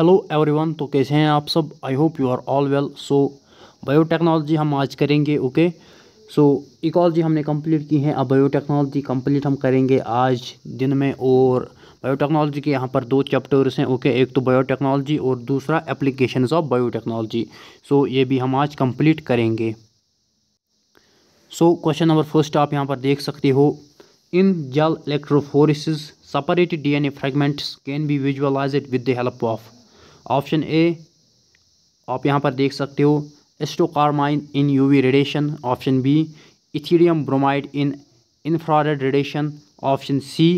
Hello everyone तो कैसे हैं आप सब I hope you are all well so biotechnology हम आज करेंगे ओके सो इकोलॉजी हमने कंप्लीट की है अब बायोटेक्नोलॉजी कंप्लीट हम करेंगे आज दिन में और बायोटेक्नोलॉजी के यहाँ पर दो चैप्टर्स हैं ओके एक तो बायोटेक्नोलॉजी और दूसरा एप्लीकेशन ऑफ बायोटेक्नोलॉजी सो ये भी हम आज कम्प्लीट करेंगे सो क्वेश्चन नंबर फर्स्ट आप यहाँ पर देख सकते हो In gel electrophoresis, separated DNA fragments can be visualized with the help of option A आप यहाँ पर देख सकते हो acetocarmine in UV radiation option B ethidium bromide in infrared radiation option C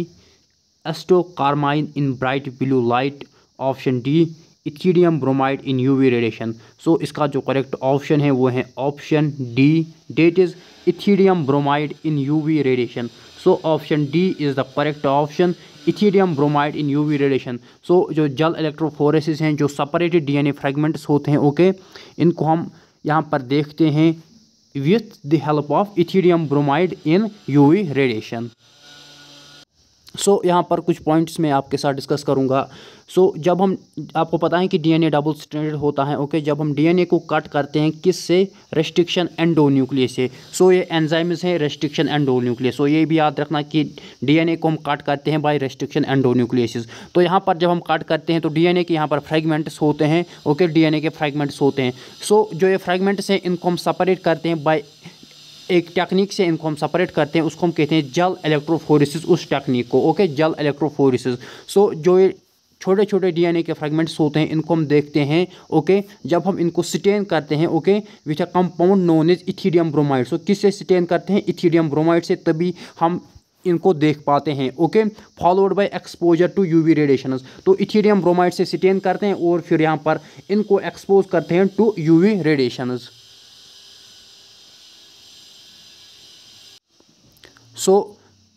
acetocarmine in bright blue light option D ethidium bromide in UV radiation so इसका जो correct option है वो है option D that is ethidium bromide in UV radiation so option D is the correct option ethidium bromide in UV radiation so जो gel electrophoresis हैं जो separated DNA fragments होते हैं ओके इनको हम यहाँ पर देखते हैं with the help of ethidium bromide in U radiation so so, यहाँ पर कुछ पॉइंट्स मैं आपके साथ डिस्कस करूँगा सो so, जब हम आपको पता है कि डीएनए डबल स्टैंडर्ड होता है ओके okay? जब हम डीएनए को कट करते हैं किस से रेस्ट्रिक्शन एंडो न्यूक्लियस से सो so, ये एंजाइम्स हैं रेस्ट्रिक्शन एंडो न्यूक्लियस सो ये भी याद रखना कि डीएनए को हम कट करते हैं बाय रेस्ट्रिक्शन एंडो न्यूक्लियसिस तो यहाँ पर जब हम कट करते हैं तो डी के यहाँ पर फ्रेगमेंट्स होते हैं ओके okay? डी के फ्रेगमेंट्स होते हैं सो so, जो ये फ्रेगमेंट्स हैं इनको हम सेपरेट करते हैं बाई एक टेक्निक से इनको हम सेपरेट करते हैं उसको हम कहते हैं जल इलेक्ट्रोफोरिसिस उस टेक्निक को ओके जल इलेक्ट्रोफोरिस सो जो ये छोटे छोटे डीएनए के फ्रेगमेंट्स होते हैं इनको हम देखते हैं ओके जब हम इनको स्टेन करते हैं okay with a compound known is ethidium bromide so किससे स्टेन करते हैं इथीडियम ब्रोमाइड से तभी हम इनको देख पाते हैं okay followed by exposure to UV radiation तो इथीडियम ब्रोमाइड से स्टेन करते हैं और फिर यहाँ पर इनको एक्सपोज करते हैं to U V radiations so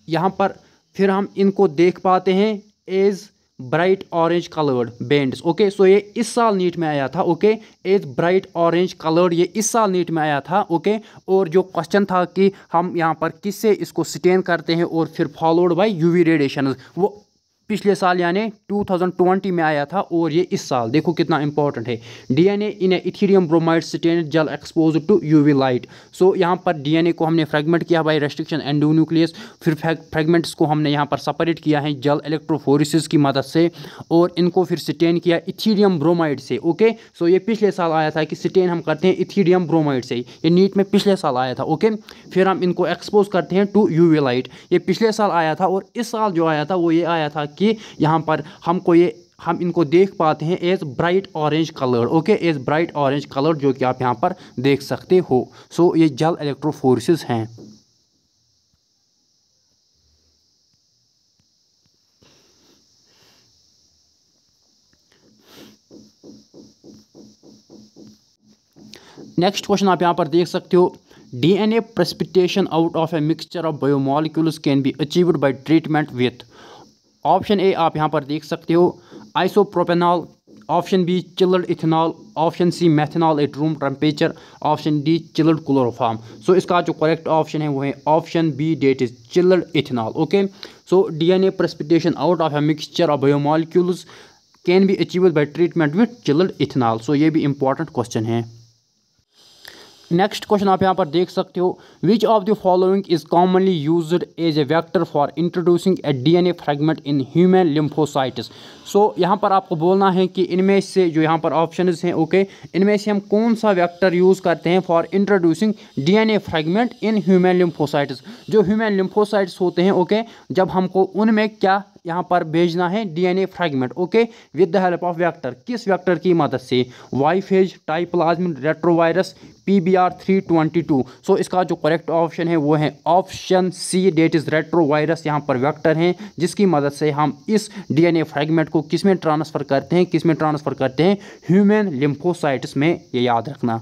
यहाँ पर फिर हम इनको देख पाते हैं as bright orange coloured bands okay so ये इस साल नीट में आया था okay as bright orange coloured ये इस साल नीट में आया था ओके और जो क्वेश्चन था कि हम यहाँ पर किससे इसको स्टेन करते हैं और फिर फॉलोड बाय यूवी रेडिएशन वो पिछले साल यानी 2020 में आया था और ये इस साल देखो कितना इंपॉर्टेंट है DNA in a ethidium bromide stain gel expose to UV light so यहाँ पर डीएनए को हमने फ्रेगमेंट किया बाय रेस्ट्रिक्शन न्यूक्लियस फिर फ्रेगमेंट्स को हमने यहाँ पर सेपरेट किया है जल इलेक्ट्रोफोरिस की मदद से और इनको फिर स्टेन किया इथीरियम ब्रोमाइड से ओके सो ये पिछले साल आया था कि स्टेन हम करते हैं इथीरियम ब्रोमाइड से ये नीट में पिछले साल आया था ओके फिर हम इनको एक्सपोज करते हैं टू यू लाइट ये पिछले साल आया था और इस साल जो आया था वो ये आया था कि यहाँ पर हमको ये हम इनको देख पाते हैं as bright orange colour okay as bright orange colour जो कि आप यहाँ पर देख सकते हो सो so, ये जल इलेक्ट्रोफोर्सेस हैं नेक्स्ट क्वेश्चन आप यहाँ पर देख सकते हो DNA in out of a mixture of biomolecules can be achieved by treatment with option A आप यहाँ पर देख सकते हो isopropanol option B chilled ethanol option C methanol at room temperature option D chilled chloroform so इसका जो correct option है वो है option B that is chilled ethanol okay so DNA precipitation out of a mixture of biomolecules can be achieve by treatment with chilled ethanol so ये भी important question है next question आप यहाँ पर देख सकते हो which of the following is commonly use as a vector for introducing a DNA fragment in human lymphocytes so यहाँ पर आपको बोलना है कि इनमें से जो यहाँ पर ऑप्शन हैं ओके इनमें से हम कौन सा वैक्टर यूज़ करते हैं for introducing D N A fragment in human lymphocytes जो ह्यूमन लिम्फोसाइट्स होते हैं ओके okay, जब हमको उनमें क्या यहाँ पर भेजना है DNA fragment okay with the help of vector किस वेक्टर की मदद से Y phage plasmid retrovirus P B R three twenty two so इसका जो करेक्ट ऑप्शन है वो है option C that is retrovirus यहाँ पर वेक्टर हैं जिसकी मदद से हम इस डीएनए फ्रैगमेंट को किस में ट्रांसफ़र करते हैं किस में ट्रांसफ़र करते हैं ह्यूमन लिम्फोसाइटिस में ये याद रखना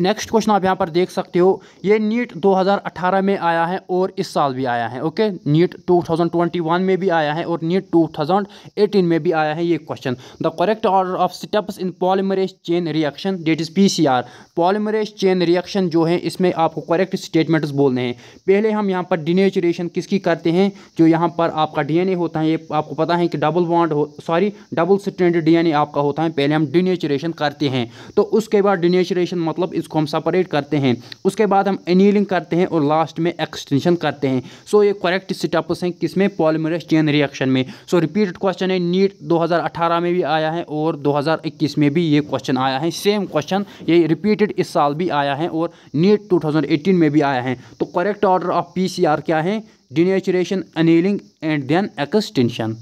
नेक्स्ट क्वेश्चन आप यहाँ पर देख सकते हो ये नीट 2018 में आया है और इस साल भी आया है ओके नीट 2021 में भी आया है और नीट 2018 में भी आया है ये question the correct order of steps in polymerase chain reaction that is PCR polymerase chain reaction जो है इसमें आपको करेक्ट स्टेटमेंट्स बोलने हैं पहले हम यहाँ पर डिनेचुरेशन किसकी करते हैं जो यहाँ पर आपका डी होता है ये आपको पता है कि डबल बॉन्ड हो सॉरी डबल स्टैंडर्ड डी आपका होता है पहले हम डिनेचुरेशन करते हैं तो उसके बाद डिनेचुरेशन मतलब इसको हम सेपरेट करते हैं उसके बाद हम एनीलिंग करते हैं और लास्ट में एक्सटेंशन करते हैं सो ये करेक्ट स्टेप्स हैं किसमें पॉलीमरस चेन रिएक्शन में सो रिपीटेड क्वेश्चन है नीट 2018 में भी आया है और 2021 में भी ये क्वेश्चन आया है सेम क्वेश्चन ये रिपीटेड इस साल भी आया है और नीट 2018 में भी आया है तो करेक्ट ऑर्डर ऑफ पी क्या है denaturation annealing and then extension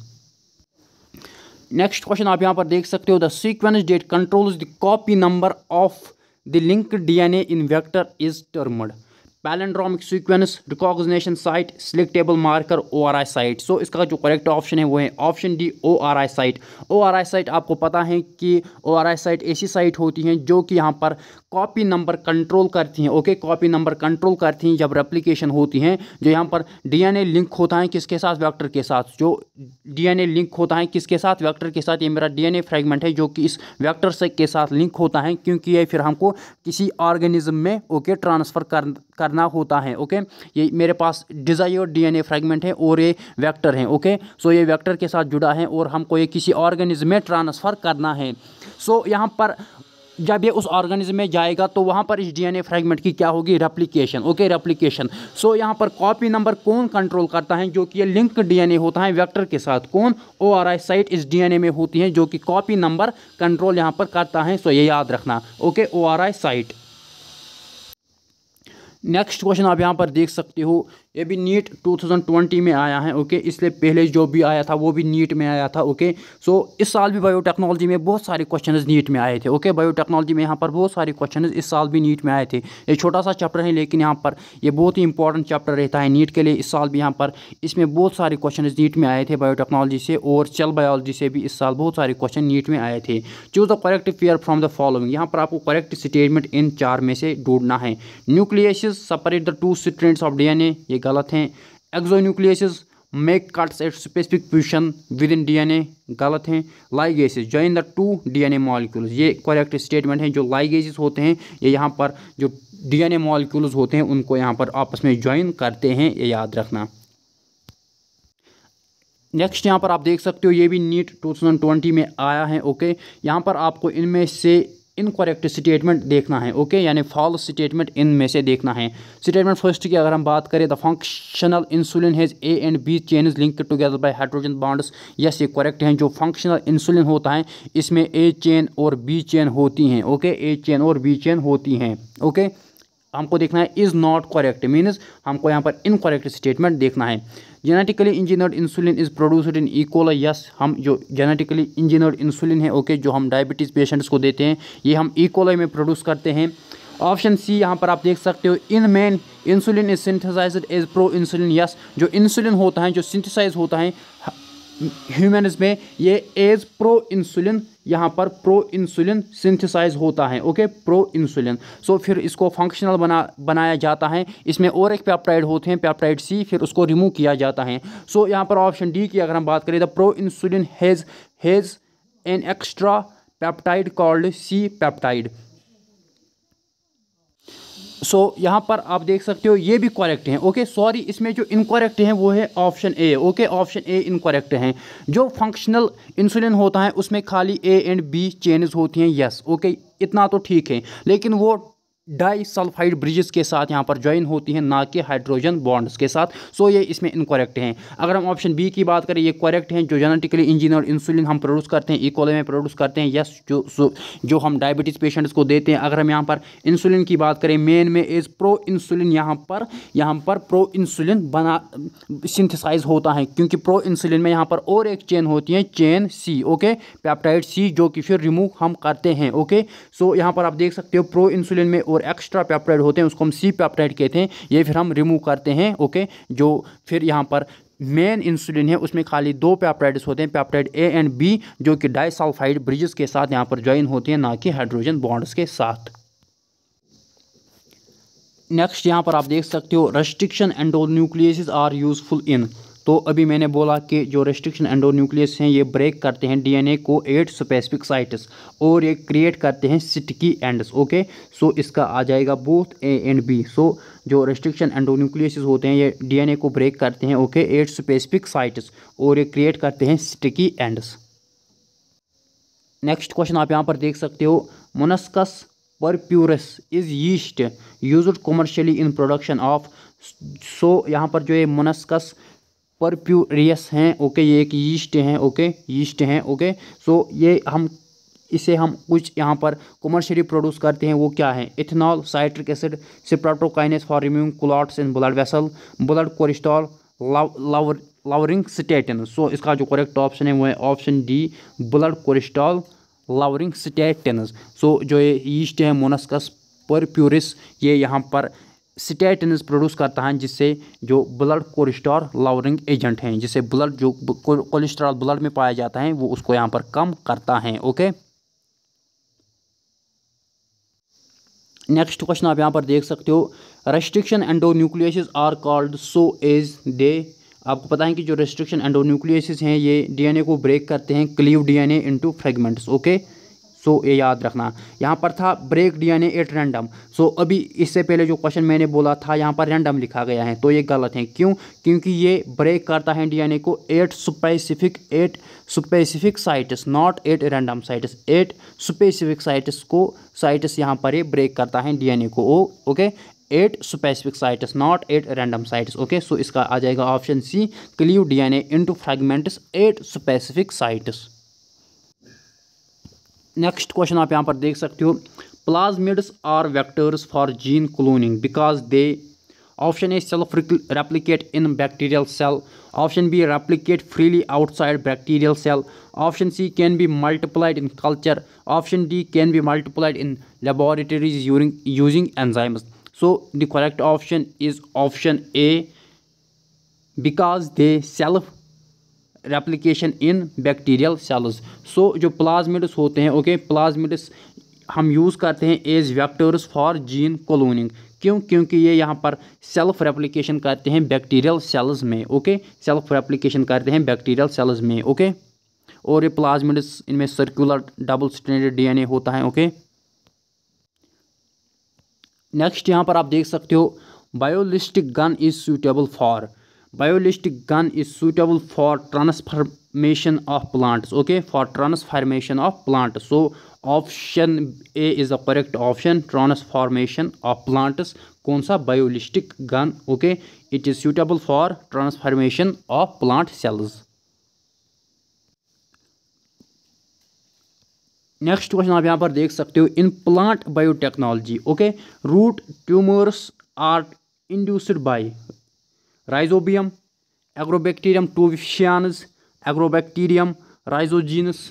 next question आप यहां पर देख सकते हो the sequence that controls the copy number of the link D N A in vector is termed palindromic sequence recognition site selectable marker O R I site so इसका जो correct option है वो है option D O R I site O R I site आपको पता है कि O R I site ऐसी साइट होती हैं जो कि यहाँ पर कॉपी नंबर कंट्रोल करती हैं ओके कॉपी नंबर कंट्रोल करती हैं जब रेप्लिकेशन होती हैं जो यहाँ पर डीएनए लिंक होता है किसके साथ वेक्टर के साथ जो डीएनए लिंक होता है किसके साथ वेक्टर के साथ ये मेरा डीएनए फ्रेगमेंट है जो कि इस वेक्टर से के साथ लिंक होता है क्योंकि ये फिर हमको किसी ऑर्गेनिज्म में ओके ट्रांसफ़र कर करना होता है ओके ये मेरे पास डिज़ायर डी फ्रैगमेंट है और ये वैक्टर है ओके सो ये वैक्टर के साथ जुड़ा है और हमको ये किसी ऑर्गेनिज्म में ट्रांसफ़र करना है सो यहाँ पर जब ये उस ऑर्गेनिज्म में जाएगा तो वहाँ पर इस डीएनए फ्रेगमेंट की क्या होगी रेप्लिकेशन ओके रेप्लिकेशन सो यहाँ पर कॉपी नंबर कौन कंट्रोल करता है जो कि ये लिंक डीएनए होता है वेक्टर के साथ कौन ओ आर आई साइट इस डीएनए में होती है जो कि कॉपी नंबर कंट्रोल यहाँ पर करता है सो ये याद रखना okay O R I site next question आप यहाँ पर देख सकते हो ये भी नीट 2020 में आया है ओके इसलिए पहले जो भी आया था वो भी नीट में आया था ओके सो इस साल भी बायोटेक्नोलॉजी में बहुत सारे क्वेश्चन नीट में आए थे ओके बायोटेक्नोलॉजी में यहाँ पर बहुत सारे क्वेश्चन इस साल भी नीट में आए थे ये छोटा सा चैप्टर है लेकिन यहाँ पर ये बहुत ही इंपॉर्टेंट चैप्टर रहता है नीट के लिए इस साल भी यहाँ पर इसमें बहुत सारे क्वेश्चन नीट में आए थे बायोटेक्नोलॉजी से और सेल बायोलॉजी से भी इस साल बहुत सारे क्वेश्चन नीट में आए थे choose the correct pair from the following यहाँ पर आपको करेक्ट स्टेटमेंट इन चार में से ढूंढना है nuclease separate the two strands of D ये गलत हैं exo exonucleases make cuts at specific position within D N A गलत हैं ligases join the two D N A molecules ये करेक्ट स्टेटमेंट हैं जो लाइगेसिस होते हैं ये यहाँ पर जो डी एन ए मॉलिक्यूल्स होते हैं उनको यहाँ पर आपस में ज्वाइन करते हैं ये याद रखना नेक्स्ट यहाँ पर आप देख सकते हो ये भी नीट 2020 में आया है ओके यहाँ पर आपको इनमें से इनकोरेक्ट स्टेटमेंट देखना है ओके यानी फॉल्स स्टेटमेंट इन में से देखना है स्टेटमेंट फर्स्ट की अगर हम बात करें the functional insulin has A and B chains link together by hydrogen bonds yes ये करेक्ट हैं जो फंक्शनल इंसुलिन होता है इसमें ए चेन और बी चेन होती हैं ओके ए चेन और बी चेन होती हैं ओके हमको देखना है इज़ नॉट करेक्ट मीन्स हमको यहाँ पर इनकोरेक्ट स्टेटमेंट देखना है genetically engineered insulin is produced in E coli yes हम जो जेनेटिकली इंजीनियर्ड इंसुलिन है ओके okay, जो हम डायबिटीज़ पेशेंट्स को देते हैं ये हम इकोला e. में प्रोड्यूस करते हैं ऑप्शन सी यहाँ पर आप देख सकते हो in man insulin is synthesize as proinsulin yes जो इंसुलिन होता है जो सिंथेसाइज होता है ह्यूमन्स में ये एज प्रो इंसुलिन यहाँ पर प्रो इंसुलिन सिंथिसाइज होता है ओके प्रो इंसुलिन सो फिर इसको फंक्शनल बना बनाया जाता है इसमें और एक पैप्टाइड होते हैं पैप्टाइड सी फिर उसको रिमूव किया जाता है सो so, यहाँ पर ऑप्शन डी की अगर हम बात करें the proinsulin has has an extra peptide called C peptide so so, यहाँ पर आप देख सकते हो ये भी करेक्ट हैं ओके सॉरी इसमें जो इनकोरेक्ट हैं वो है option A okay option A incorrect हैं जो फंक्शनल इंसुलिन होता है उसमें खाली ए एंड बी चेंज होती हैं यस ओके इतना तो ठीक है लेकिन वो डाई सल्फाइड ब्रिजेस के साथ यहाँ पर ज्वाइन होती हैं ना कि हाइड्रोजन बॉन्ड्स के साथ सो ये इसमें इनकोरेक्ट हैं अगर हम ऑप्शन बी की बात करें ये करेक्ट हैं जो जेनेटिकली इंजीनियर इंसुलिन हम प्रोड्यूस करते हैं इकोले e. में प्रोड्यूस करते हैं यस जो जो हम डायबिटीज़ पेशेंट्स को देते हैं अगर हम यहाँ पर इंसुलिन की बात करें मेन में इज़ प्रो इंसुलिन यहाँ पर यहाँ पर प्रो इंसुलिन बना सिंथिसाइज होता है क्योंकि प्रो इंसुलिन में यहाँ पर और एक चेन होती है chain C okay peptide C जो कि फिर रिमूव हम करते हैं ओके सो यहाँ पर आप देख सकते हो प्रो इंसुलिन में और और एक्स्ट्रा पेप्टाइड होते हैं उसको हम सी पेप्टाइड कहते हैं ये फिर हम रिमूव करते हैं ओके जो फिर यहाँ पर मेन इंसुलिन है उसमें खाली दो पेप्टाइड्स होते हैं पेप्टाइड ए एंड बी जो कि डाइसल्फाइड ब्रिजेस के साथ यहाँ पर ज्वाइन होते हैं ना कि हाइड्रोजन बॉन्ड्स के साथ नेक्स्ट यहाँ पर आप देख सकते हो restriction endonucleases are useful in तो अभी मैंने बोला कि जो रेस्ट्रिक्शन एंडोन्यूक्लियस हैं ये ब्रेक करते हैं डीएनए को एट स्पेसिफिक साइट्स और ये क्रिएट करते हैं सिटकी एंड्स ओके सो इसका आ जाएगा both A and B so जो रेस्ट्रिक्शन एंडोन्यूक्लियस होते हैं ये डीएनए को ब्रेक करते हैं ओके एट स्पेसिफिक साइट्स और ये क्रिएट करते हैं स्टिकी एंड्स नेक्स्ट क्वेश्चन आप यहाँ पर देख सकते हो Monascus purpureus is yeast use commercially in production of so यहाँ पर जो ये मोनस्कस परप्यूरियस हैं ओके ये एक यीस्ट हैं ओके यीस्ट हैं ओके सो ये हम इसे हम कुछ यहाँ पर कॉमर्शियली प्रोड्यूस करते हैं वो क्या है ethanol citric acid streptokinase for removing clots in blood vessel blood cholesterol lowering statin statin so इसका जो करेक्ट ऑप्शन है वो है option D blood cholesterol lowering statin so जो ये यीस्ट है मोनस्कस परप्यूरिस ये यहाँ पर स्टेटिनस प्रोड्यूस करता है जिससे जो ब्लड कोलेस्ट्रॉल लावरिंग एजेंट हैं जिससे ब्लड जो कोलेस्ट्रॉल ब्लड में पाया जाता है वो उसको यहाँ पर कम करता है ओके नेक्स्ट क्वेश्चन आप यहाँ पर देख सकते हो restriction endonuclease are called so as they आपको पता है कि जो रेस्ट्रिक्शन एंडो न्यूक्लियस हैं ये डीएनए को ब्रेक करते हैं cleave DNA into fragments okay okay? So ये याद रखना यहाँ पर था break DNA at random so अभी इससे पहले जो क्वेश्चन मैंने बोला था यहाँ पर रैंडम लिखा गया है तो ये गलत है क्यों क्योंकि ये ब्रेक करता है डीएनए को at specific at specific sites not at random sites at specific sites को साइट्स यहाँ पर ये ब्रेक करता है डी को O okay at specific sites not at random sites okay so इसका आ जाएगा option C D N A into fragments at specific sites next question आप यहाँ पर देख सकते हो plasmids are vectors for gene cloning because they option A self replicate in bacterial cell option B replicate freely outside bacterial cell option C can be multiplied in culture option D can be multiplied in laboratories using enzymes so the correct option is option A because they self replication in bacterial cells so जो प्लाज्मिड्स होते हैं okay okay, plasmids हम use करते हैं as vectors for gene cloning क्यों क्योंकि ये यहाँ पर सेल्फ रेप्लिकेशन करते हैं बैक्टीरियल सेल्स में ओके सेल्फ रेप्लिकेशन करते हैं बैक्टीरियल सेल्स में ओके और ये प्लाज्मिड्स इनमें सर्कुलर डबल एन डीएनए होता है ओके नेक्स्ट यहाँ पर आप देख सकते हो biolistic gun is suitable for biolistic gun is suitable for transformation of plants okay for transformation of plants so option A is a correct option transformation of plants कौन सा biolistic gun okay it is suitable for transformation of plant cells next question आप यहाँ पर देख सकते हो in plant biotechnology okay root tumours are induced by rhizobium agrobacterium tumefaciens agrobacterium rhizogenes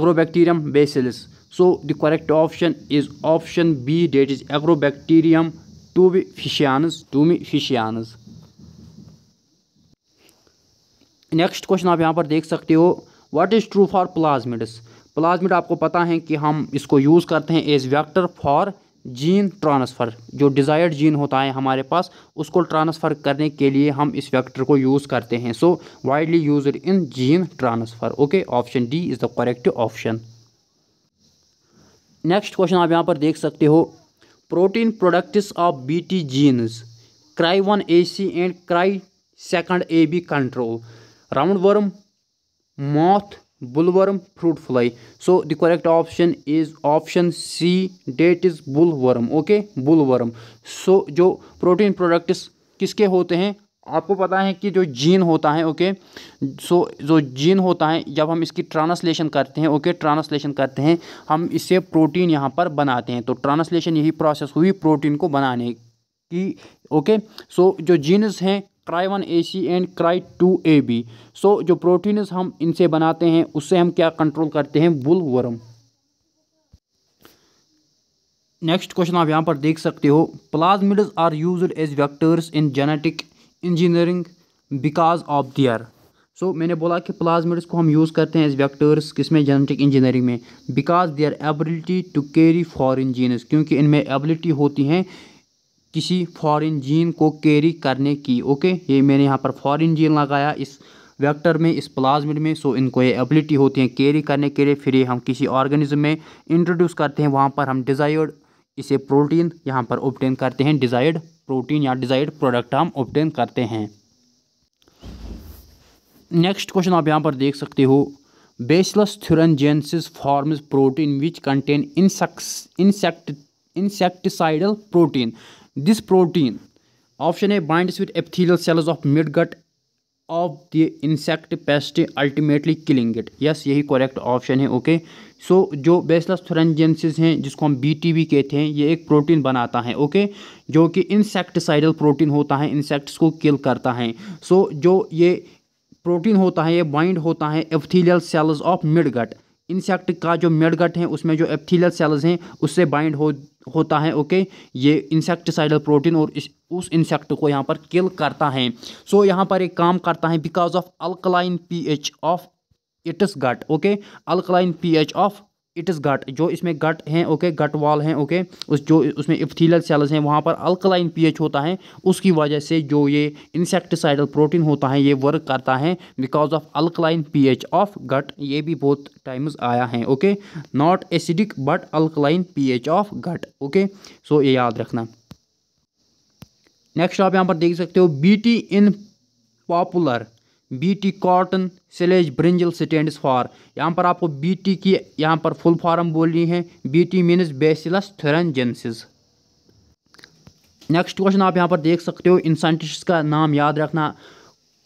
agrobacterium bacillus so the correct option is option B that is agrobacterium tumefaciens tumefaciens next question आप यहाँ पर देख सकते हो what is true for plasmids plasmid आपको पता है कि हम इसको यूज़ करते हैं as vector for gene transfer जो डिज़ायर्ड जीन होता है हमारे पास उसको ट्रांसफ़र करने के लिए हम इस वेक्टर को यूज़ करते हैं so widely use in gene transfer okay option D is the correct option next question आप यहाँ पर देख सकते हो protein products of B T genes cry one A C and cry second A B control roundworm moth bollworm fruit fly so the correct option is option C that is bollworm okay bollworm so जो protein products किसके होते हैं आपको पता है कि जो gene होता है ओके सो जो जीन होता है जब हम इसकी ट्रांसलेशन करते हैं ओके ट्रांसलेशन करते हैं हम इससे प्रोटीन यहाँ पर बनाते हैं तो ट्रांसलेशन यही प्रोसेस हुई प्रोटीन को बनाने की ओके सो जो जीन्स हैं cry one A C and cry two A B so जो प्रोटीन्स हम इनसे बनाते हैं उससे हम क्या कंट्रोल करते हैं बुल वर्म नेक्स्ट क्वेश्चन आप यहाँ पर देख सकते हो plasmids are use as vectors in genetic engineering because of their so मैंने बोला कि प्लाज्मिड्स को हम यूज़ करते हैं एज वैक्टर्स किसमें जेनेटिक इंजीनियरिंग में because their ability to carry foreign genes क्योंकि इनमें एबिलिटी होती हैं किसी फॉरेन जीन को कैरी करने की ओके ये मैंने यहाँ पर फॉरेन जीन लगाया इस वेक्टर में इस प्लाज्मिड में सो इनको ये एबिलिटी होती है कैरी करने के लिए फिर ये हम किसी ऑर्गेनिज्म में इंट्रोड्यूस करते हैं वहाँ पर हम डिज़ायर्ड इसे प्रोटीन यहाँ पर ऑप्टेन करते हैं डिज़ायर्ड प्रोटीन या डिज़ायर्ड प्रोडक्ट हम ऑप्टेन करते हैं नेक्स्ट क्वेश्चन आप यहाँ पर देख सकते हो bacillus thuringiensis forms protein which contain insects insect insecticidal protein this protein option A binds with epithelial cells of midgut of the insect pest ultimately killing it yes यही correct option है okay okay? So so, जो bacillus thuringiensis हैं जिसको हम B T V कहते हैं ये एक प्रोटीन बनाता है ओके okay? जो कि इंसेक्टिसाइडल प्रोटीन होता है इंसेक्ट्स को किल करता है सो so, जो ये प्रोटीन होता है ये बाइंड होता है epithelial cells of midgut insect का जो मेडगट है उसमें जो एप्थीलियल सेल्स हैं उससे बाइंड हो होता है ओके ये इंसेक्टिसाइडल प्रोटीन और इस उस इंसेक्ट को यहाँ पर किल करता है सो so, यहाँ पर एक काम करता है because of alkaline pH of its gut okay alkaline pH of its gut जो इसमें गट हैं ओके गट वाल हैं ओके उस जो उसमें इफ्थीलर सेल्स हैं वहाँ पर अल्कलाइन पीएच होता है उसकी वजह से जो ये इंसेक्टिसाइडल प्रोटीन होता है ये वर्क करता है because of alkaline pH of gut ये भी बहुत टाइम्स आया है okay not acidic but alkaline pH of gut okay so ये याद रखना नेक्स्ट आप यहाँ पर देख सकते हो B in popular B T cotton सेलेज ब्रिंजल स्टैंड फॉर यहाँ पर आपको बी टी की यहाँ पर फुल फॉर्म बोलनी है B T means bacillus thuringiensis next question आप यहाँ पर देख सकते हो इन साइंटिस्ट का नाम याद रखना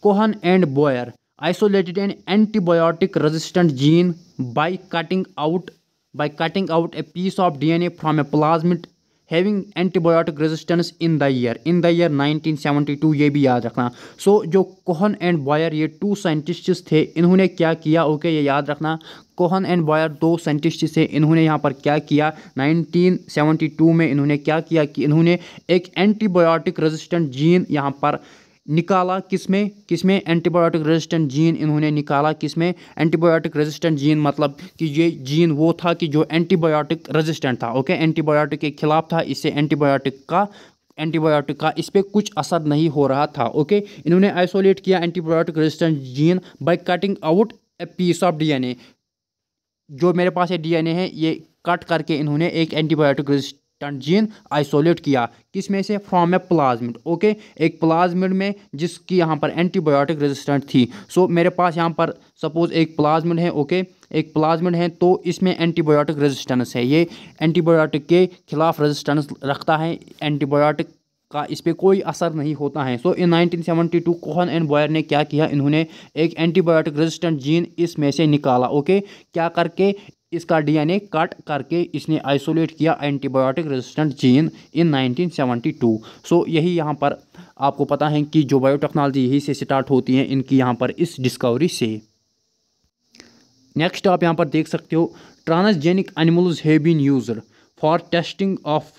Cohen and Boyer isolated and antibiotic resistant gene by cutting out by cutting out a piece of DNA from a plasmid having antibiotic resistance in the year in the year 1972 ये भी याद रखना so so, जो Cohen and Boyer ये two scientist थे इन्होंने क्या किया ओके okay, ये याद रखना कोहन एंड बॉयर दो साइंटिस्ट थे इन्होंने यहाँ पर क्या किया 1972 में इन्होंने क्या किया कि इन्होंने एक एंटीबायोटिक रेजिस्टेंट जीन यहाँ पर निकाला किसमें किसमें एंटीबायोटिक रेजिस्टेंट जीन इन्होंने निकाला किसमें एंटीबायोटिक रेजिस्टेंट जीन मतलब कि ये जीन वो था कि जो एंटीबायोटिक रेजिस्टेंट था ओके एंटीबायोटिक के खिलाफ था इससे एंटीबायोटिक का एंटीबायोटिक का इस पर कुछ असर नहीं हो रहा था ओके इन्होंने आइसोलेट किया antibiotic resistant gene by cutting out a piece of D जो मेरे पास ये डी है ये कट करके इन्होंने एक एंटीबायोटिक टनजीन आइसोलेट किया किस में से फ्रॉम ए प्लाज्मिड ओके एक प्लाज्मिड में जिसकी यहाँ पर एंटीबायोटिक रेजिस्टेंट थी सो so, मेरे पास यहाँ पर सपोज एक प्लाज्मिड है ओके okay? एक प्लाज्मिड है तो इसमें एंटीबायोटिक रेजिस्टेंस है ये एंटीबायोटिक के खिलाफ रेजिस्टेंस रखता है एंटीबायोटिक का इस पर कोई असर नहीं होता है so nineteen in 1972 Cohen and Boyer ने क्या किया इन्होंने एक एंटीबायोटिक रेजिस्टेंट जीन इसमें से निकाला ओके क्या करके इसका डीएनए कट करके इसने आइसोलेट किया antibiotic resistant gene in 1972 so so, यही यहाँ पर आपको पता है कि जो बायोटेक्नोलॉजी यही से स्टार्ट होती है इनकी यहाँ पर इस डिस्कवरी से नेक्स्ट आप यहाँ पर देख सकते हो transgenic animals have been used for testing of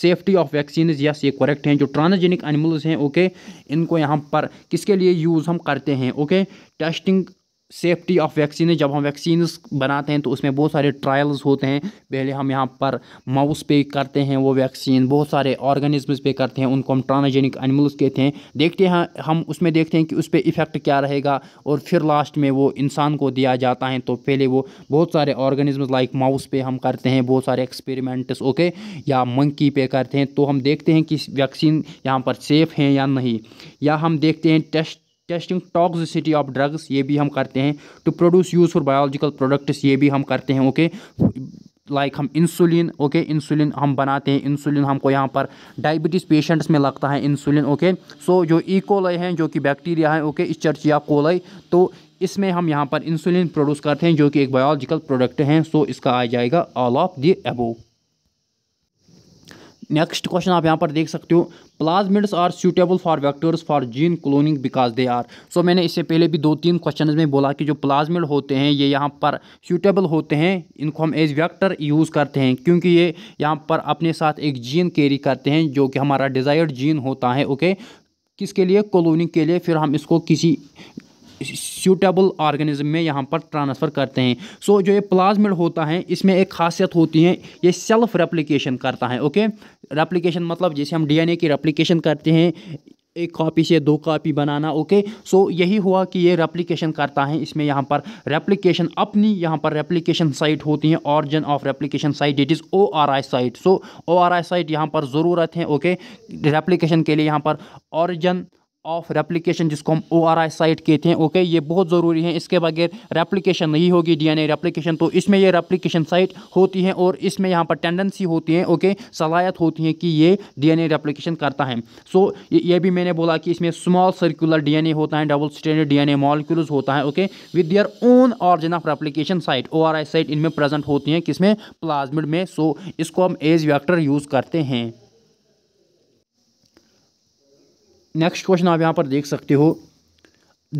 safety of vaccine yes ये करेक्ट हैं जो ट्रांसजेनिक एनिमल्स हैं ओके इनको यहाँ पर किसके लिए यूज़ हम करते हैं okay testing safety of vaccine जब हम वैक्सीन बनाते हैं तो उसमें बहुत सारे ट्रायल्स होते हैं पहले हम यहाँ पर माउस पे करते हैं वो वैक्सीन बहुत सारे ऑर्गेनिजम्स पे करते हैं उनको हम ट्रानाजेनिक एनिमल्स कहते हैं देखते हैं हम उसमें देखते हैं कि उस पर इफ़ेक्ट क्या रहेगा और फिर लास्ट में वो इंसान को दिया जाता है तो पहले वो बहुत सारे ऑर्गेनिजम्स लाइक माउस पे हम करते हैं बहुत सारे एक्सपेरिमेंट्स ओके या मंकी पे करते हैं तो हम देखते हैं कि वैक्सीन यहाँ पर सेफ़ हैं या नहीं या हम देखते हैं test testing toxicity of drugs ये भी हम करते हैं to produce use for biological products ये भी हम करते हैं ओके लाइक like हम इंसुलिन ओके इंसुलिन हम बनाते हैं इंसुलिन हमको यहाँ पर डायबिटीज़ पेशेंट्स में लगता है इंसुलिन ओके सो जो ईकोलय e. हैं जो कि बैक्टीरिया है ओके इस या कोलाई तो इसमें हम यहाँ पर इंसुलिन प्रोड्यूस करते हैं जो कि एक बायोलॉजिकल प्रोडक्ट हैं सो इसका आ जाएगा all of the above next question आप यहाँ पर देख सकते हो plasmids are suitable for vectors for gene cloning because they are so मैंने इससे पहले भी दो तीन क्वेश्चन में बोला कि जो प्लाजमिड होते हैं ये यहाँ पर सूटेबल होते हैं इनको हम एज वैक्टर यूज़ करते हैं क्योंकि ये यहाँ पर अपने साथ एक जीन कैरी करते हैं जो कि हमारा डिज़ायर्ड जीन होता है ओके किसके लिए कॉलोनी के लिए फिर हम इसको किसी सूटेबल ऑर्गेनिज्म में यहाँ पर ट्रांसफ़र करते हैं सो so, जो ये प्लाज्मिड होता है इसमें एक खासियत होती है ये सेल्फ रेप्लिकेशन करता है ओके okay? रेप्लिकेशन मतलब जैसे हम डीएनए की रेप्लीकेशन करते हैं एक कॉपी से दो कॉपी बनाना ओके सो यही हुआ कि ये रेप्लिकेशन करता है इसमें यहाँ पर रेप्लिकेशन अपनी यहाँ पर रेप्लीकेशन साइट होती है origin of replication site it is O R I site so O R I site यहाँ पर ज़रूरत है ओके रेप्लिकेशन के लिए यहाँ पर ऑरिजन ऑफ रेप्लिकेशन जिसको हम ओ आर आई साइट कहते हैं ओके ये बहुत ज़रूरी है इसके बगैर रेप्लिकेशन नहीं होगी डी एन ए रेप्लिकेशन तो इसमें ये रेप्लिकेशन साइट होती है और इसमें यहाँ पर टेंडेंसी होती है ओके सलाहियत होती है कि ये डी एन ए रेप्लिकेशन करता है सो so, ये भी मैंने बोला कि इसमें small circular D N A होता है double standard D N A molecules होता है okay with your own origin of replication site O R I site इनमें प्रेजेंट होती हैं किसमें प्लाज्मिड में सो so, इसको हम एज वैक्टर यूज़ करते हैं नेक्स्ट क्वेश्चन आप यहाँ पर देख सकते हो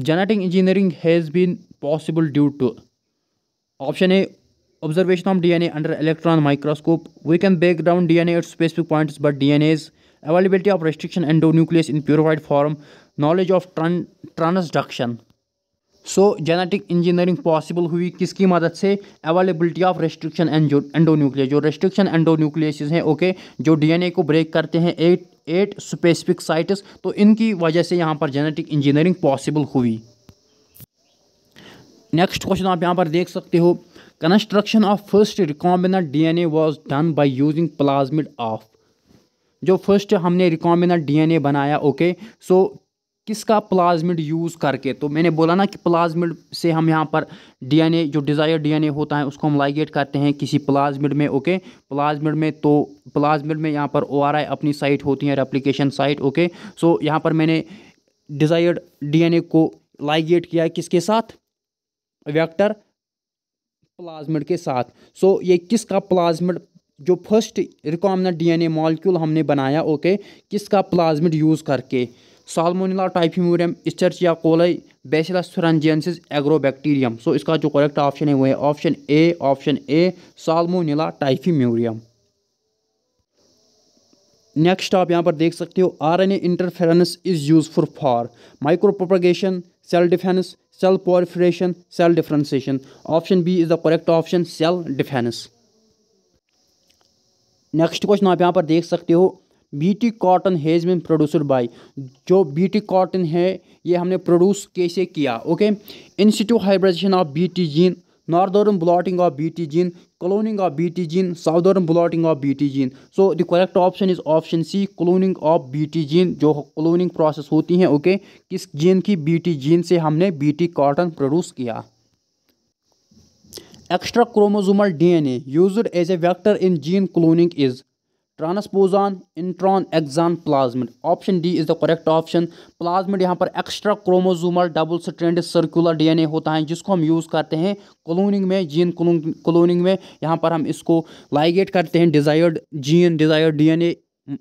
genetic engineering has been possible due to option A observation of DNA under electron microscope we can break down N at specific point but D N as availability of restriction endonuclease in purified form knowledge of transduction so genetic engineering possible हुई किसकी मदद से availability of restriction endonuclease जो restriction endonucleases हैं okay जो DNA को break करते हैं एट एट स्पेसिफिक साइट्स तो इनकी वजह से यहाँ पर जेनेटिक इंजीनियरिंग पॉसिबल हुई नेक्स्ट क्वेश्चन आप यहाँ पर देख सकते हो construction of first recombinant DNA was done by using plasmid of जो फर्स्ट हमने रिकॉम्बिनेंट डीएनए बनाया ओके सो किसका प्लाज्मिड यूज़ करके तो मैंने बोला ना कि प्लाज्मिड से हम यहाँ पर डीएनए जो डिज़ायर डीएनए होता है उसको हम लाइगेट करते हैं किसी प्लाज्मिड में ओके प्लाज्मिड में तो प्लाज्मिड में यहाँ पर ओ अपनी साइट होती है रेप्लिकेशन साइट ओके सो यहाँ पर मैंने डिज़ायर्ड डीएनए को लाइगेट किया किसके साथ वैक्टर प्लाज्मिड के साथ सो so, ये किसका प्लाज्मिड जो फर्स्ट एन ए मॉलिक्यूल हमने बनाया ओके किसका प्लाज्मिड यूज़ करके salmonella typhimurium escherichia coli coli bacillus agrobacterium so इसका जो करेक्ट ऑप्शन है वो है option A option A salmonella typhimurium next आप यहाँ पर देख सकते हो RNA interference is useful for micropropagation cell defence cell proliferation cell differentiation option B is the correct option cell defence next question आप यहाँ पर देख सकते हो BT cotton has been produced by जो बीटी कॉटन है ये हमने प्रोड्यूस कैसे किया okay in situ hybridisation of B T gene northern blotting of B T gene cloning of B T gene southern blotting of B T gene so the correct option is option C cloning of B T gene जो cloning process होती हैं okay किस gene की B T gene से हमने B T cotton produce किया extra chromosomal a used as a vector in gene cloning is transposon intron exon plasmid option D is the correct option plasmid यहाँ पर extra chromosomal double strand circular DNA होता है जिसको हम use करते हैं cloning में जीन क्लोनिंग में यहाँ पर हम इसको लाइगेट करते हैं desired gene desired DNA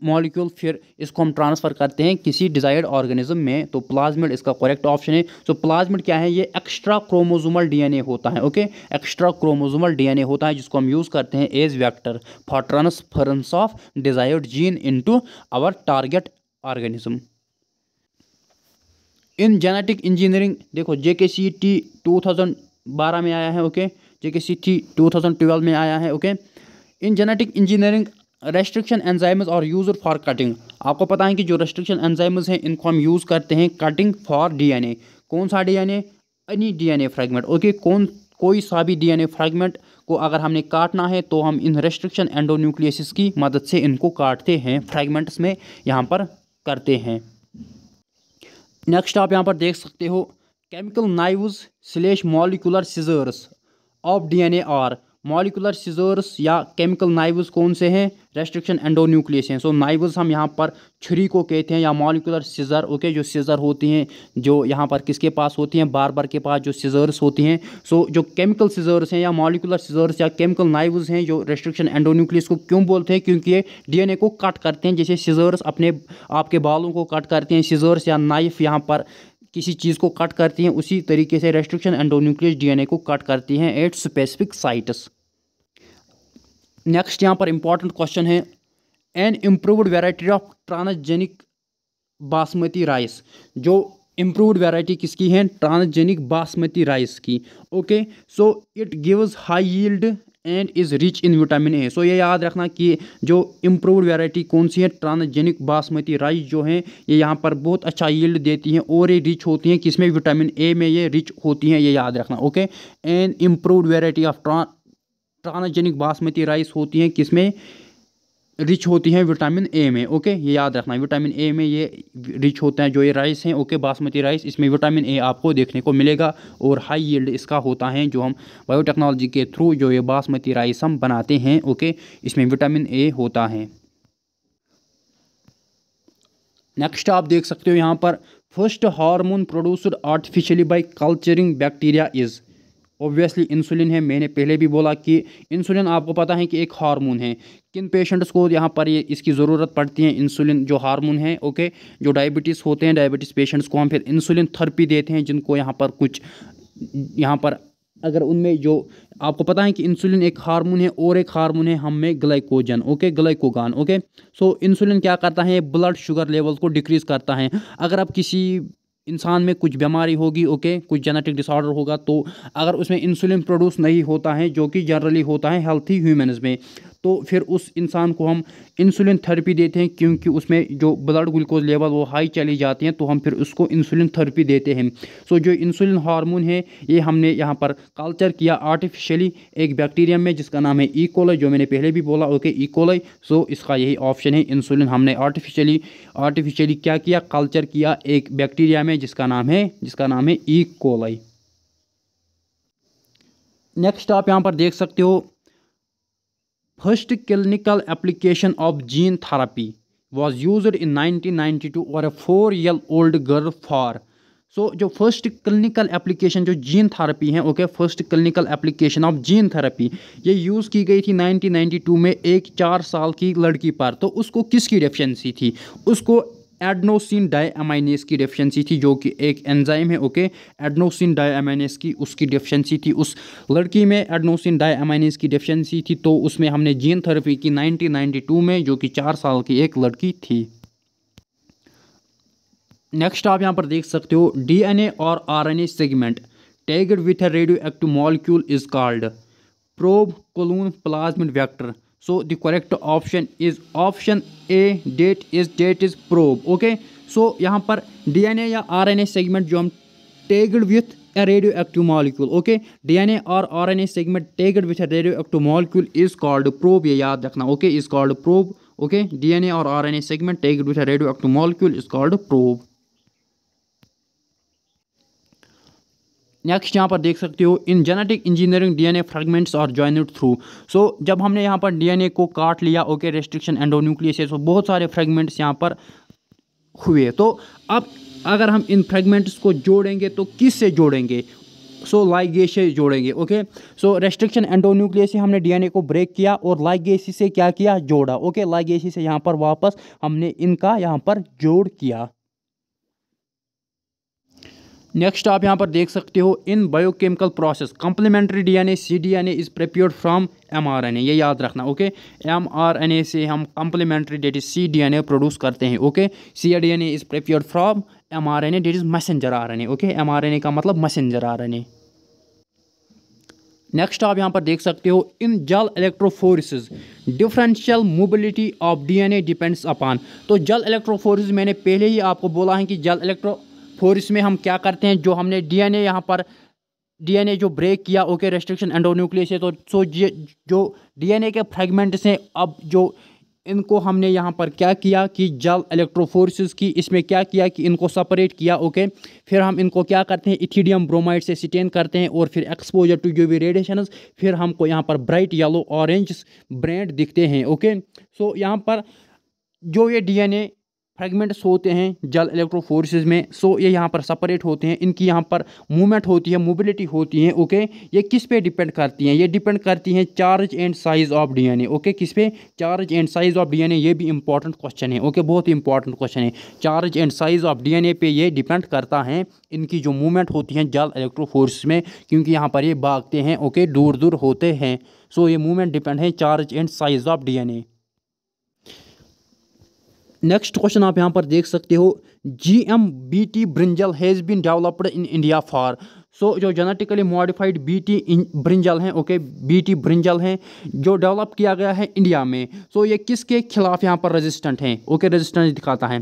molecule फिर इसको हम ट्रांसफ़र करते हैं किसी डिज़ायर्ड ऑर्गेनिज्म में तो प्लाज्मिड इसका करेक्ट ऑप्शन है तो प्लाज्मिड क्या है ये एक्स्ट्रा क्रोमोजोमल डीएनए होता है ओके एक्स्ट्रा क्रोमोजोमल डीएनए होता है जिसको हम यूज़ करते हैं as vector for transference of desired gene into our target organism in genetic engineering देखो J K C T two thousand बारह में आया है okay J K C T two thousand twelve में आया है okay in genetic engineering restriction enzymes और use for cutting आपको पता है कि जो रेस्ट्रिक्शन एंजाइम्स हैं इनको हम यूज़ करते हैं कटिंग फॉर डीएनए कौन सा DNA any DNA fragment okay कौन कोई सा भी डीएनए फ्रेगमेंट को अगर हमने काटना है तो हम इन रेस्ट्रिक्शन एंडोन्यूक्लियसिस की मदद से इनको काटते हैं फ्रेगमेंट्स में यहाँ पर करते हैं नेक्स्ट आप यहाँ पर देख सकते हो chemical knife slash molecular scissors of D R molecular scissors या केमिकल नाइवस कौन से हैं रेस्ट्रिक्शन एंडो न्यूक्लियस हैं सो नाइवस हम यहाँ पर छुरी को कहते हैं या मॉलिकुलर सीजर ओके जो सीजर होती हैं जो यहाँ पर किसके पास होती हैं बार बार के पास जो सीजर्स होती हैं सो जो केमिकल सीजर्स हैं या मॉलिकुलर सीजर्स या केमिकल नाइवस हैं जो रेस्ट्रिक्शन एंडो न्यूक्लियस को क्यों बोलते हैं क्योंकि ये ए को कट करते हैं जैसे सीजर्स अपने आपके बालों को कट करते हैं सीजर्स या नाइफ यहाँ पर किसी चीज़ को कट करती हैं उसी तरीके से रेस्ट्रिक्शन एंडोन्यूक्लियस डीएनए को कट करती हैं एट स्पेसिफिक साइट्स नेक्स्ट यहाँ पर इंपॉर्टेंट क्वेश्चन है an improved variety of transgenic basmati rice जो इम्प्रूवड वेराइटी किसकी है ट्रांसजेनिक बासमती राइस की okay so it gives high yield and is rich in vitamin A so ये याद रखना कि जो इम्प्रूवड वेराइटी कौन सी है ट्रांसजेनिक बासमती राइस जो है ये यहाँ पर बहुत अच्छा यील्ड देती हैं और ये रिच होती हैं किसमें विटामिन ए में ये रिच होती हैं ये याद रखना okay and improved variety of transgenic basmati rice होती हैं किसमें रिच होती हैं विटामिन ए में ओके ये याद रखना विटामिन ए में ये रिच होते हैं जो ये राइस हैं ओके बासमती राइस इसमें विटामिन ए आपको देखने को मिलेगा और हाई यील्ड इसका होता है जो हम बायोटेक्नोलॉजी के थ्रू जो ये बासमती राइस हम बनाते हैं ओके इसमें विटामिन ए होता है नेक्स्ट आप देख सकते हो यहाँ पर first hormone produced artificially by culturing bacteria is obviously insulin है मैंने पहले भी बोला कि इंसुलिन आपको पता है कि एक हार्मोन है किन पेशेंट्स को यहाँ पर ये इसकी ज़रूरत पड़ती है इंसुलिन जो हार्मोन है ओके जो डायबिटीज़ होते हैं डायबिटीज़ पेशेंट्स को हम फिर इंसुलिन थेरेपी देते हैं जिनको यहाँ पर कुछ यहाँ पर अगर उनमें जो आपको पता है कि इंसुलिन एक हार्मोन है और एक हार्मोन है हम में glycogen okay glucagon okay so insulin क्या करता है ब्लड शुगर लेवल को डिक्रीज़ करता है अगर आप किसी इंसान में कुछ बीमारी होगी ओके कुछ जेनेटिक डिसऑर्डर होगा तो अगर उसमें इंसुलिन प्रोड्यूस नहीं होता है जो कि जनरली होता है हेल्थी ह्यूमन्स में तो फिर उस इंसान को हम इंसुलिन थेरेपी देते हैं क्योंकि उसमें जो ब्लड ग्लूकोज लेवल वो हाई चली जाती हैं तो हम फिर उसको इंसुलिन थेरेपी देते हैं सो जो इंसुलिन हार्मोन है ये हमने यहाँ पर कल्चर किया आर्टिफिशियली एक बैक्टीरिया में जिसका नाम है ईकोलाई e. जो मैंने पहले भी बोला ओके ईकोलाई सो इसका यही ऑप्शन है इंसुलिन हमने आर्टिफिशियली आर्टिफिशियली क्या किया कल्चर किया एक बैक्टीरिया में जिसका नाम है जिसका नाम है ईकोलाई e. नेक्स्ट आप यहाँ पर देख सकते हो First clinical application of gene therapy was used in 1992 और a four year old girl for so जो फर्स्ट क्लिनिकल एप्लीकेशन जो जीन थेरापी है okay first clinical application of gene therapy ये यूज़ की गई थी 1992 में एक चार साल की लड़की पर तो उसको किसकी डेफिशिएंसी थी उसको एडनोसिन डाईएमाइनेस की डेफिशिएंसी थी जो कि एक एंजाइम है ओके एडनोसिन डाईएमाइनेस की उसकी डेफिशिएंसी थी उस लड़की में एडनोसिन डाईएमाइनेस की डेफिशिएंसी थी तो उसमें हमने जीन थेरेपी की 1992 में जो कि चार साल की एक लड़की थी नेक्स्ट आप यहाँ पर देख सकते हो डीएनए और RNA segment tagged with a radioactive molecule is called probe clone plasmid vector so the correct option is option a date is date is probe okay so यहाँ पर डीएनए या आरएनए सेगमेंट जो हम tagged with a radioactive molecule okay dna or rna segment tagged with a radioactive molecule is called probe ye yaad rakhna okay is called probe okay dna or rna segment tagged with a radioactive molecule is called probe next यहाँ पर देख सकते हो in genetic engineering DNA fragments और joined through so जब हमने यहाँ पर डीएनए को काट लिया ओके रेस्ट्रिक्शन एंडोन्यूक्लियस तो बहुत सारे फ्रेगमेंट्स यहाँ पर हुए तो अब अगर हम इन फ्रेगमेंट्स को जोड़ेंगे तो किस से जोड़ेंगे सो लाइगे से जोड़ेंगे ओके सो रेस्ट्रिक्शन एंडोन्यूक्लियस से हमने डीएनए को ब्रेक किया और लाइगेसी से क्या किया जोड़ा ओके okay? लाइगेसी से यहाँ पर वापस हमने इनका यहाँ पर जोड़ किया नेक्स्ट आप यहाँ पर देख सकते हो in biochemical process complementary DNA cDNA is prepared from mRNA ये याद रखना ओके एमआरएनए से हम complementary that is cDNA produce करते हैं okay cDNA is prepared from mRNA that is messenger RNA okay mRNA का मतलब मैसेंजर ए नेक्स्ट आप यहाँ पर देख सकते हो in gel electrophoresis differential mobility of a depends upon तो जल इलेक्ट्रोफोरिस मैंने पहले ही आपको बोला है कि जल इलेक्ट्रो फोर इसमें हम क्या करते हैं जो हमने डी एन ए यहाँ पर डीएनए जो ब्रेक किया ओके रेस्ट्रिक्शन एंडोन्यूक्लियस है तो सो जो डीएनए के फ्रेगमेंट्स हैं अब जो इनको हमने यहाँ पर क्या किया कि जल इलेक्ट्रोफोर्सिस की इसमें क्या किया कि इनको सेपरेट किया ओके फिर हम इनको क्या करते हैं इथीडियम ब्रोमाइड से स्टेन करते हैं और फिर एक्सपोजर टू वी रेडिएशन फिर हमको यहाँ पर ब्राइट येलो ऑरेंज ब्रांड दिखते हैं ओके सो यहाँ पर जो ये डीएनए फ्रेगमेंट्स होते हैं जल इलेक्ट्रोफोर्सेस में सो ये यहाँ पर सेपरेट होते हैं इनकी यहाँ पर मूवमेंट होती है मोबिलिटी होती है ओके ये किस पे डिपेंड करती हैं ये डिपेंड करती हैं charge and size of DNA okay किस पे charge and size of DNA ये भी इंपॉर्टेंट क्वेश्चन है ओके बहुत ही इंपॉर्टेंट क्वेश्चन है charge and size of a पे ये डिपेंड करता है इनकी जो मूवमेंट होती है जल इलेक्ट्रोफोर्स में क्योंकि यहाँ पर ये भागते हैं ओके दूर दूर होते हैं सो ये मूवमेंट डिपेंड है charge and size of a next question आप यहाँ पर देख सकते हो G M B T brinjal has been developed in India for so जो genetically modified B T brinjal हैं ओके बी टी ब्रिंजल हैं जो डेवलप किया गया है इंडिया में सो so, ये किसके खिलाफ यहाँ पर रेजिस्टेंट हैं ओके रेजिस्टेंस दिखाता है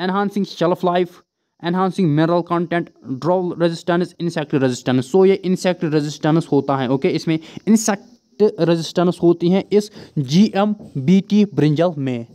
enhancing shelf life enhancing mineral content drought resistance insect resistance so ये इंसेक्ट रेजिस्टेंस होता है ओके इसमें इंसेक्ट रेजिस्टेंस होती हैं इस G M B T brinjal में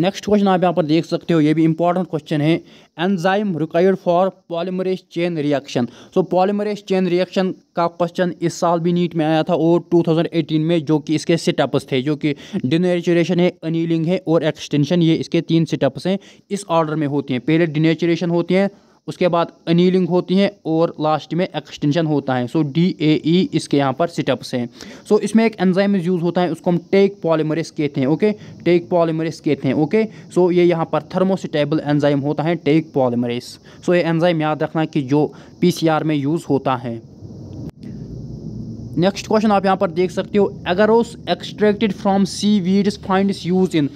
नेक्स्ट क्वेश्चन आप यहाँ पर देख सकते हो ये भी इंपॉर्टेंट क्वेश्चन है enzyme required for polymerase chain reaction so polymerase chain reaction का क्वेश्चन इस साल भी नीट में आया था और 2018 में जो कि इसके सेटअप्स थे जो कि डिनेचुरेशन है अनिलिंग है और एक्सटेंशन ये इसके तीन सेटअप्स हैं इस ऑर्डर में होती हैं पहले डिनेचुरेशन होती हैं उसके बाद अनिलिंग होती है और लास्ट में एक्सटेंशन होता है सो डी ए ई इसके यहाँ पर स्टेप्स हैं सो इसमें एक एंजाइम यूज़ होता है उसको हम टेक पॉलीमरिस कहते हैं ओके टेक पॉलीमरिस कहते हैं ओके सो ये यहाँ पर थर्मोसिटेबल एंजाइम होता है टेक पॉलीमरिस सो ये एंजाइम याद रखना कि जो पी सी आर में यूज़ होता है नेक्स्ट क्वेश्चन आप यहाँ पर देख सकते हो अगर उस extracted from seaweeds find use in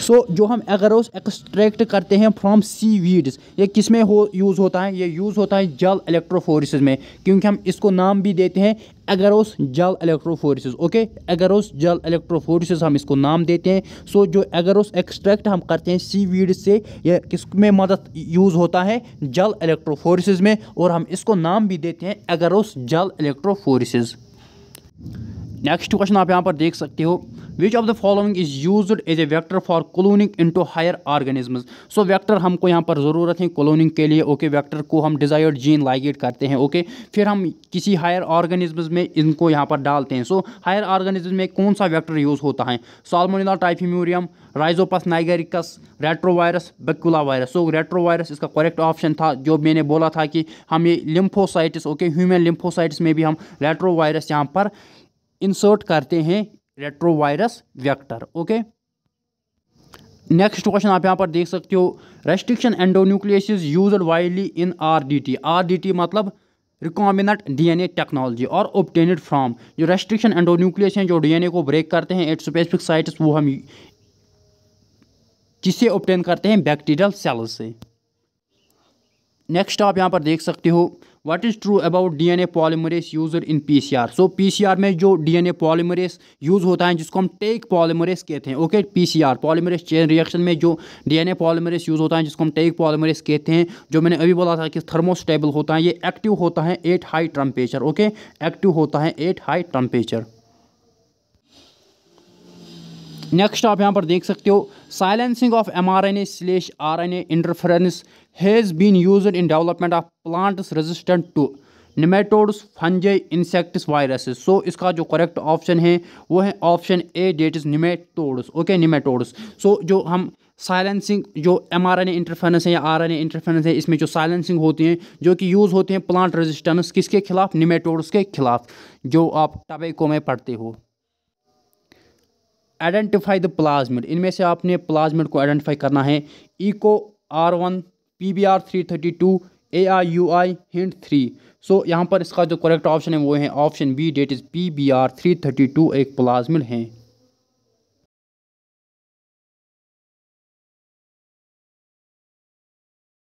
so so, जो हम अगर उस एक्सट्रैक्ट करते हैं फ्रॉम सी वीड्स ये किस में हो यूज़ होता है ये यूज़ होता है जल इलेक्ट्रोफोरिस में क्योंकि हम इसको नाम भी देते हैं अगर उस जल इलेक्ट्रोफोरिस ओके उस जल इलेक्ट्रोफोरिस हम इसको नाम देते हैं सो so, जो उस एक्सट्रैक्ट हम करते हैं सी वीड्स से यह किस में मदद यूज़ होता है जल इलेक्ट्रोफोरिस में और हम इसको नाम भी देते हैं उस जल इलेक्ट्रोफोरिस नेक्स्ट क्वेश्चन आप यहाँ पर देख सकते हो which of the following is use as a vector for cloning to higher organisms so vector हमको यहाँ पर ज़रूरत है क्लोनिंग के लिए ओके okay, वैक्टर को हम डिजायर्ड जीन लाइगेट करते हैं ओके okay? फिर हम किसी हायर ऑर्गेनिज्म में इनको यहाँ पर डालते हैं सो हायर ऑर्गेनिज्म में कौन सा वैक्टर यूज़ होता है Salmonella typhimurium Rhizopus nigricans retrovirus baculovirus so retrovirus इसका करेक्ट ऑप्शन था जो मैंने बोला था कि हम ये लिम्फोसाइटिस ओके ह्यूमन लिम्फोसाइटिस में भी हम रेट्रोवायरस यहाँ पर इंसर्ट करते हैं retrovirus vector okay next question आप यहाँ पर देख सकते हो restriction endonuclease is use widely in R D T R D T मतलब रिकॉम्बिनेट डीएनए टेक्नोलॉजी और ओपटेनिड फ्रॉम जो रेस्ट्रिक्शन एंडोन्यूक्लियस हैं जो डीएनए को ब्रेक करते हैं एट स्पेसिफिक साइट्स वो हम किससे ऑप्टेन करते हैं बैक्टीरियल सेल्स से नेक्स्ट आप यहाँ पर देख सकते हो what is true about DNA polymerase use in PCR so PCR में जो डीएनए पॉलीमरेस यूज़ होता है जिसको हम टेक पॉलीमरेस कहते हैं okay PCR polymerase chain reaction में जो डीएनए पॉलीमरेस यूज़ होता है जिसको हम टेक पॉलीमरेस कहते हैं जो मैंने अभी बोला था कि थर्मोस्टेबल होता है ये एक्टिव होता है at high temperature okay active होता है एट हाई टेम्परेचर नेक्स्ट आप यहाँ पर देख सकते हो silencing of M R N A slash R N A interference has been use in development of plants resistant to nematodes fungi insects viruses so इसका जो करेक्ट ऑप्शन है वो है option A that is nematodes okay nematodes so जो हम silencing जो M R N A interference है या आर एन ए इंटरफेरेंस है इसमें जो साइलेंसिंग होती हैं जो कि यूज़ होते हैं प्लांट रेजिस्टेंस किसके खिलाफ निमेटोड्स के खिलाफ जो आप टबेको में पढ़ते हो आइडेंटिफाई द प्लाज्मिड इनमें से आपने प्लाज्मिड को आइडेंटिफाई करना है eco R one P B R three thirty two A I U I Hind three so यहाँ पर इसका जो करेक्ट ऑप्शन है वो है option B that is P B R three thirty two एक प्लाज्मिड हैं